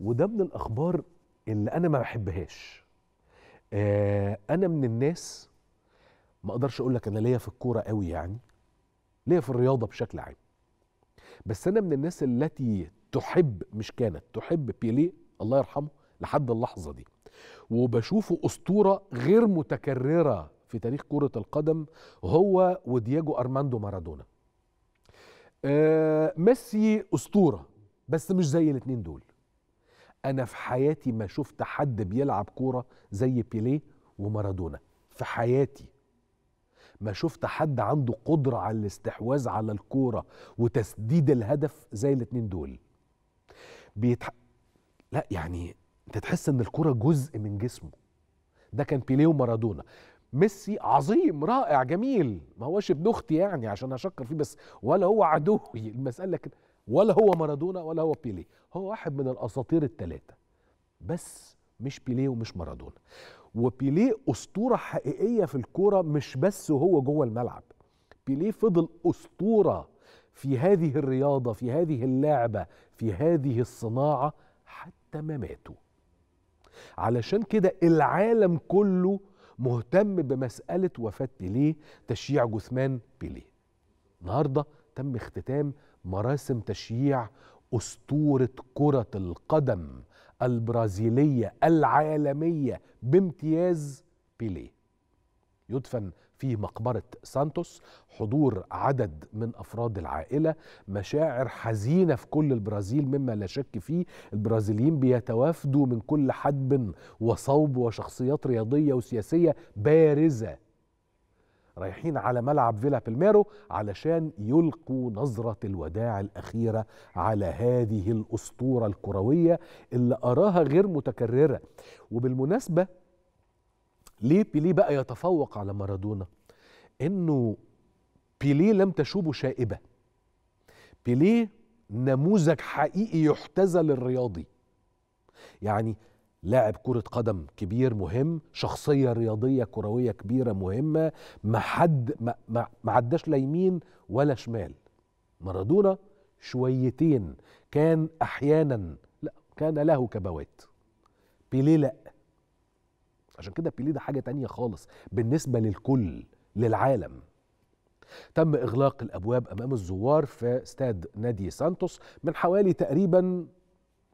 وده من الاخبار اللي انا ما بحبهاش آه انا من الناس ما اقدرش اقول لك انا ليا في الكوره قوي يعني ليا في الرياضه بشكل عام بس انا من الناس التي تحب مش كانت تحب بيليه الله يرحمه لحد اللحظه دي وبشوفه اسطوره غير متكرره في تاريخ كره القدم هو ودياجو ارماندو مارادونا آه ميسي اسطوره بس مش زي الاثنين دول انا في حياتي ما شفت حد بيلعب كوره زي بيليه ومارادونا في حياتي ما شفت حد عنده قدره على الاستحواذ على الكوره وتسديد الهدف زي الاتنين دول بيتح... لا يعني انت تحس ان الكوره جزء من جسمه ده كان بيليه ومارادونا ميسي عظيم رائع جميل ما هوش ابن اختي يعني عشان اشكر فيه بس ولا هو عدوي المساله كده ولا هو مارادونا ولا هو بيليه هو واحد من الاساطير الثلاثه بس مش بيليه ومش مارادونا وبيلي اسطوره حقيقيه في الكوره مش بس هو جوه الملعب بيليه فضل اسطوره في هذه الرياضه في هذه اللعبه في هذه الصناعه حتى ما ماتوا علشان كده العالم كله مهتم بمساله وفاه بيليه تشييع جثمان بيليه النهارده تم اختتام مراسم تشييع أسطورة كرة القدم البرازيلية العالمية بامتياز بيليه يدفن في مقبرة سانتوس حضور عدد من أفراد العائلة مشاعر حزينة في كل البرازيل مما لا شك فيه البرازيليين بيتوافدوا من كل حدب وصوب وشخصيات رياضية وسياسية بارزة رايحين على ملعب فيلا بالميرو علشان يلقوا نظرة الوداع الأخيرة على هذه الأسطورة الكروية اللي أراها غير متكررة وبالمناسبة ليه بيليه بقى يتفوق على مارادونا إنه بيليه لم تشوبه شائبة بيليه نموذج حقيقي يحتذى للرياضي يعني لاعب كرة قدم كبير مهم شخصية رياضية كروية كبيرة مهمة ما حد ما عداش لا يمين ولا شمال مارادونا شويتين كان أحيانا لا كان له كبوات بيليه لا عشان كده بيليه ده حاجة تانية خالص بالنسبة للكل للعالم تم إغلاق الأبواب أمام الزوار في استاد نادي سانتوس من حوالي تقريبا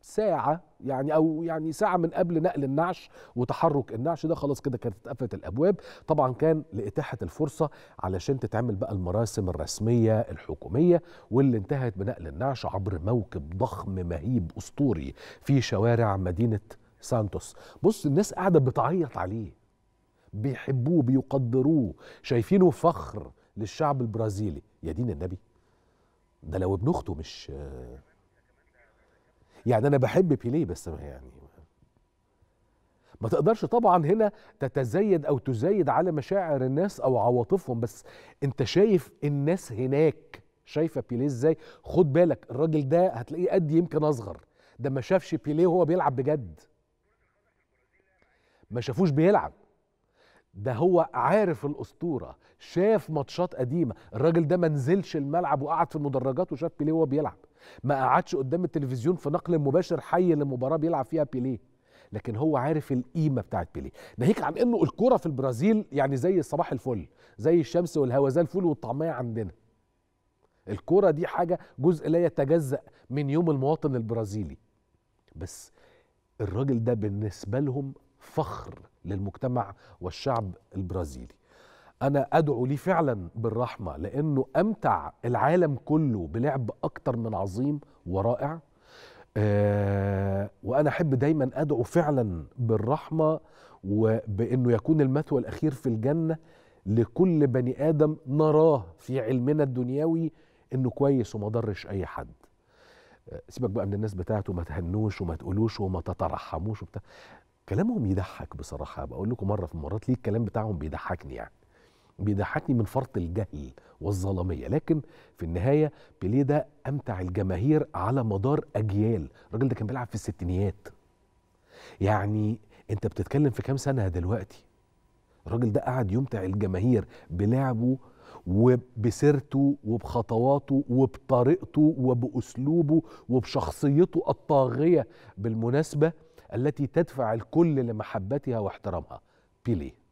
ساعة يعني أو يعني ساعة من قبل نقل النعش وتحرك النعش ده خلاص كده كانت اتقفلت الأبواب طبعا كان لإتاحة الفرصة علشان تتعمل بقى المراسم الرسمية الحكومية واللي انتهت بنقل النعش عبر موكب ضخم مهيب أسطوري في شوارع مدينة سانتوس بص الناس قاعدة بتعيط عليه بيحبوه بيقدروه شايفينه فخر للشعب البرازيلي يا دين النبي ده لو ابن اخته مش يعني انا بحب بيليه بس ما يعني ما تقدرش طبعا هنا تتزايد او تزايد على مشاعر الناس او عواطفهم بس انت شايف الناس هناك شايفه بيليه ازاي خد بالك الراجل ده هتلاقيه قد يمكن اصغر ده ما شافش بيليه وهو بيلعب بجد ما شافوش بيلعب ده هو عارف الاسطوره شاف ماتشات قديمه الراجل ده ما نزلش الملعب وقعد في المدرجات وشاف بيليه وهو بيلعب ما قعدش قدام التلفزيون في نقل مباشر حي لمباراه بيلعب فيها بيليه لكن هو عارف القيمه بتاعت بيليه ناهيك عن انه الكوره في البرازيل يعني زي صباح الفل زي الشمس والهواء زي الفل والطعميه عندنا الكوره دي حاجه جزء لا يتجزا من يوم المواطن البرازيلي بس الراجل ده بالنسبه لهم فخر للمجتمع والشعب البرازيلي انا ادعو لي فعلا بالرحمه لانه امتع العالم كله بلعب اكتر من عظيم ورائع أه وانا احب دايما ادعو فعلا بالرحمه وبانه يكون المثوى الاخير في الجنه لكل بني ادم نراه في علمنا الدنيوي انه كويس وما ضرش اي حد آه، سيبك بقى من الناس بتاعته ما تهنوش وما تقولوش وما تترحموش وبتاع كلامهم يضحك بصراحه بقول لكم مره في مرات ليه الكلام بتاعهم بيضحكني يعني بيضحكني من فرط الجهل والظلاميه لكن في النهايه بيليه ده امتع الجماهير على مدار اجيال الراجل ده كان بيلعب في الستينيات يعني انت بتتكلم في كام سنه دلوقتي الراجل ده قعد يمتع الجماهير بلعبه وبسيرته وبخطواته وبطريقته وباسلوبه وبشخصيته الطاغيه بالمناسبه التي تدفع الكل لمحبتها واحترامها بيليه